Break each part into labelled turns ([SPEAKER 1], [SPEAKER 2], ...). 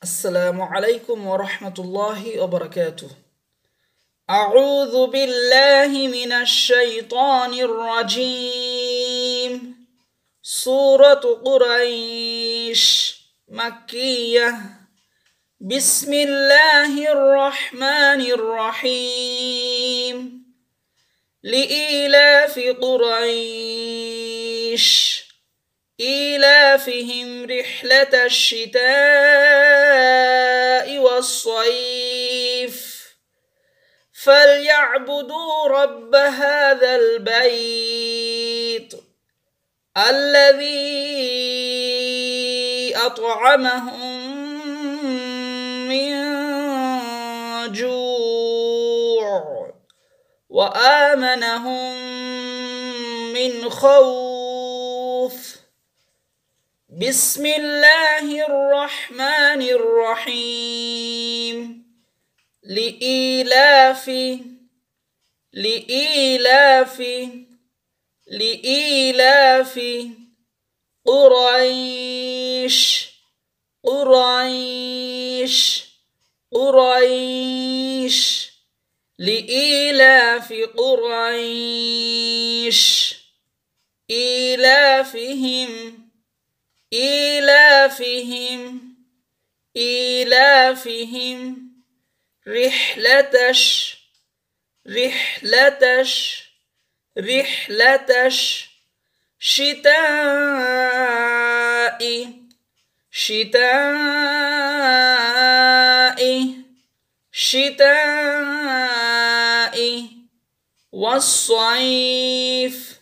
[SPEAKER 1] السلام عليكم ورحمة الله وبركاته أعوذ بالله من الشيطان الرجيم سورة قريش مكية بسم الله الرحمن الرحيم لإيلاف قريش إيلافهم رحلة الشتاء والصيف فليعبدوا رب هذا البيت الذي أطعمهم من جوع وآمنهم من خوف بسم الله الرحمن الرحيم لإيلاف لإيلاف لإيلاف قريش قريش قريش لإيلاف قريش إيلافهم إيلافهم إيلافهم رحلتش رحلتش رحلتش شتاء شتاء شتاء والصيف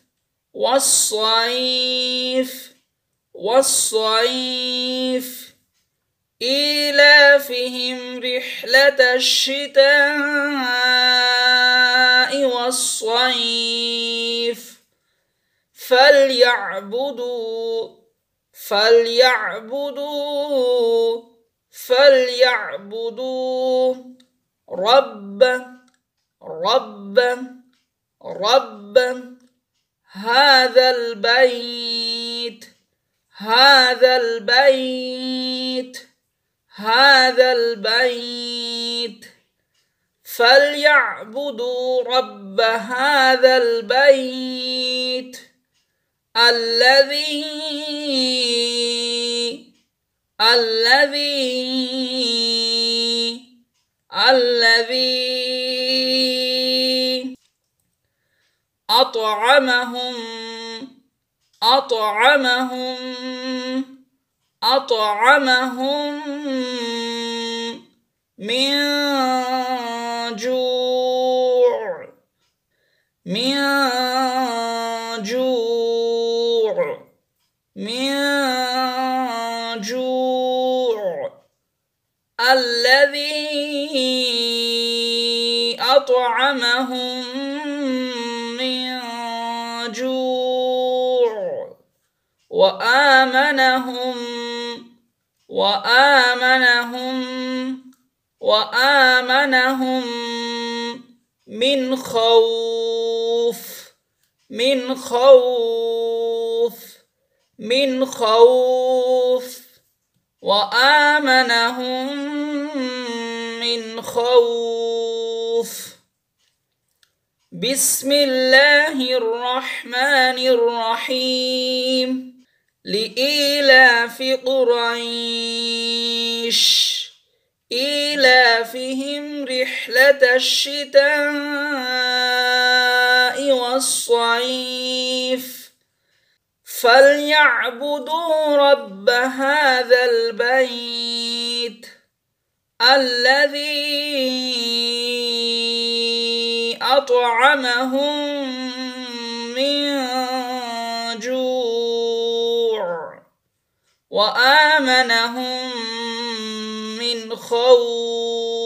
[SPEAKER 1] والصيف والصيف إيلافهم رحلة الشتاء والصيف فليعبدوا فليعبدوا فليعبدوا رب رب رب هذا البيت هذا البيت هذا البيت فليعبدوا رب هذا البيت الذي الذي الذي أطعمهم أطعمهم أطعمهم من جوع من جوع من جوع الذي أطعمهم وآمنهم وآمنهم وآمنهم من خوف من خوف من خوف وآمنهم من خوف بسم الله الرحمن الرحيم لإيلاف قريش إيلافهم رحلة الشتاء والصيف فليعبدوا رب هذا البيت الذي أطعمهم وآمنهم من خوف